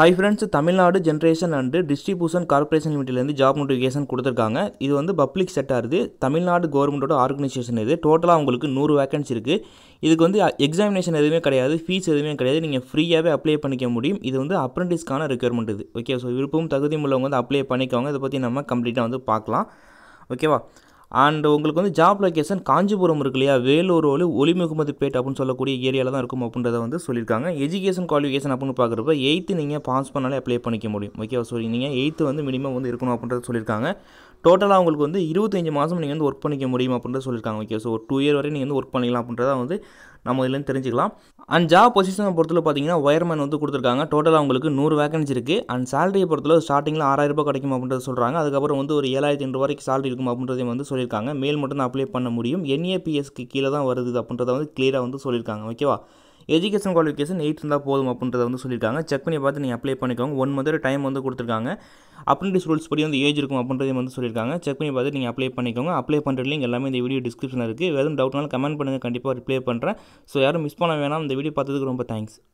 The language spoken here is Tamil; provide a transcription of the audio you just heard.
high friends Tamil Nadu generation and distribution corporation லிமிட்டிலேருந்து ஜாப் நோட்டிஃபிகேஷன் கொடுத்துருக்காங்க இது வந்து பப்ளிக் செட்டாக இருக்குது தமிழ்நாடு கவர்மெண்ட்டோட ஆர்கனைசேஷன் இது டோட்டலாக உங்களுக்கு நூறு வேக்கன்சி இருக்குது இதுக்கு வந்து எக்ஸாமினேஷன் எதுவுமே கிடையாது ஃபீஸ் எதுவுமே கிடையாது நீங்கள் ஃப்ரீயாகவே அப்ளை பண்ணிக்க முடியும் இது வந்து அப்ரெண்டிஸ்க்கான ரெக்யர்மெண்ட் இது ஓகே ஸோ விருப்பம் தகுதி உள்ளவங்க வந்து அப்ளை பண்ணிக்கோங்க இதை பற்றி நம்ம கம்ப்ளீட்டாக வந்து பார்க்கலாம் ஓகேவா அண்ட் உங்களுக்கு வந்து ஜாப் லொக்கேஷன் காஞ்சிபுரம் இருக்கு இல்லையா வேலூர் ஒளி பேட் அப்படின்னு சொல்லக்கூடிய ஏரியாவில் தான் இருக்கும் அப்படின்றத வந்து சொல்லியிருக்காங்க எஜுகேஷன் குவாலிஃபிகேஷன் அப்படின்னு பார்க்குறப்ப எயித்து நீங்கள் பாஸ் பண்ணாலே அப்ளை பண்ணிக்க முடியும் ஓகேவா சொல்லி நீங்கள் எயித்து வந்து மினிமம் வந்து இருக்கணும் அப்படின்றத சொல்லியிருக்காங்க டோட்டலாக உங்களுக்கு வந்து இருபத்தஞ்சு மாதம் நீங்கள் வந்து ஒர்க் பண்ணிக்க முடியும் அப்படின்றத சொல்லியிருக்காங்க ஓகே ஸோ டூ இயர் வரை நீங்கள் வந்து ஒர்க் பண்ணிக்கலாம் அப்படின்றத வந்து நம்ம இதுலேருந்து தெரிஞ்சுக்கலாம் அண்ட் ஜாப் பொசிஷனை பொறுத்தல பார்த்தீங்கன்னா ஒயர்மேன் வந்து கொடுத்துருக்காங்க டோட்டலாக உங்களுக்கு நூறு வேகன்சி இருக்குது அண்ட் சேலரியை பொறுத்தல ஸ்டார்டிங்கில் ஆறாயிரம் ரூபாய் கிடைக்கும் அப்படின்றத சொல்கிறாங்க அதுக்கப்புறம் வந்து ஒரு ஏழாயிரத்தி ரூபா வரைக்கும் சேலரி இருக்கும் அப்படின்றதையும் வந்து சொல்லியிருக்காங்க மேல் மட்டும் தான் அப்ளை பண்ண முடியும் என்ஏபிஎஸ்க்கு கீழே தான் வருது அப்படின்றத வந்து கிளியராக வந்து சொல்லியிருக்காங்க ஓகேவா எஜுகேஷன் குவாலிஃபிகேஷன் எயிட் இருந்தால் போதும் அப்படின்றத வந்து சொல்லியிருக்காங்க செக் பண்ணி பார்த்து நீங்கள் அப்ளை பண்ணிக்கோங்க ஒன் மந்த் டைம் வந்து கொடுத்துருக்காங்க அப்ரண்டிஸ் ரூல்ஸ் படி வந்து ஏஜ் இருக்கும் அப்படின்றதையும் வந்து சொல்லியிருக்காங்க செக் பண்ணி பார்த்து நீங்கள் அப்ளை பண்ணிக்கோங்க அப்ளை பண்ணுற லிங்க் எல்லாமே இந்த வீடியோ டிஸ்கிரிப்ஷனில் இருக்குது வெறும் டவுட்னாலும் கமெண்ட் பண்ணுங்கள் கண்டிப்பாக ரிப்ளை பண்ணுறேன் ஸோ யாரும் மிஸ் பண்ண வேணாம் இந்த வீடியோ பார்த்ததுக்கு ரொம்ப தேங்க்ஸ்